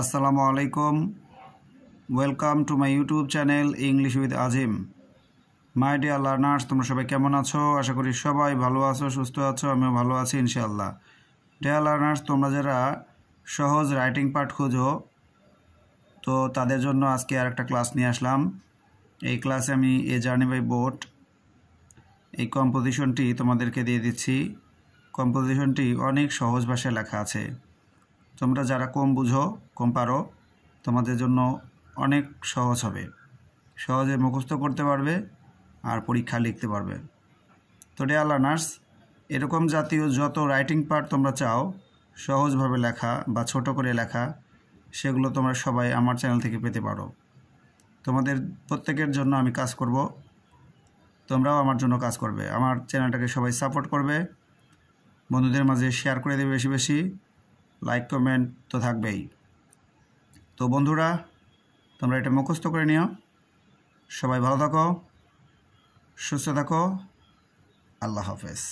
আসসালামু আলাইকুম welcome to my YouTube channel English with Azim my dear learners তোমরা সবাই কেমন আছো আশা করি সবাই ভালো আছো সুস্থ আছো আমিও ভালো আছি ইনশাল্লাহ ডিয়ার লার্নার্স তোমরা যারা সহজ রাইটিং পার্ট খোঁজো তো তাদের জন্য আজকে আর একটা ক্লাস নিয়ে আসলাম এই ক্লাসে আমি এ জার্নি বাই বোট এই কম্পোজিশনটি তোমাদেরকে দিয়ে দিচ্ছি কম্পোজিশনটি অনেক সহজ ভাষায় লেখা আছে তোমরা যারা কম বুঝো কম পারো তোমাদের জন্য অনেক সহজ হবে সহজে মুখস্থ করতে পারবে আর পরীক্ষা লিখতে পারবে তো ডেয়ালা নার্স এরকম জাতীয় যত রাইটিং পার্ট তোমরা চাও সহজভাবে লেখা বা ছোট করে লেখা সেগুলো তোমরা সবাই আমার চ্যানেল থেকে পেতে পারো তোমাদের প্রত্যেকের জন্য আমি কাজ করব তোমরাও আমার জন্য কাজ করবে আমার চ্যানেলটাকে সবাই সাপোর্ট করবে বন্ধুদের মাঝে শেয়ার করে দেবে বেশি বেশি লাইক কমেন্ট তো থাকবেই তো বন্ধুরা তোমরা এটা মুখস্থ করে নিও সবাই ভালো থাকো সুস্থ থাকো আল্লাহ হাফেজ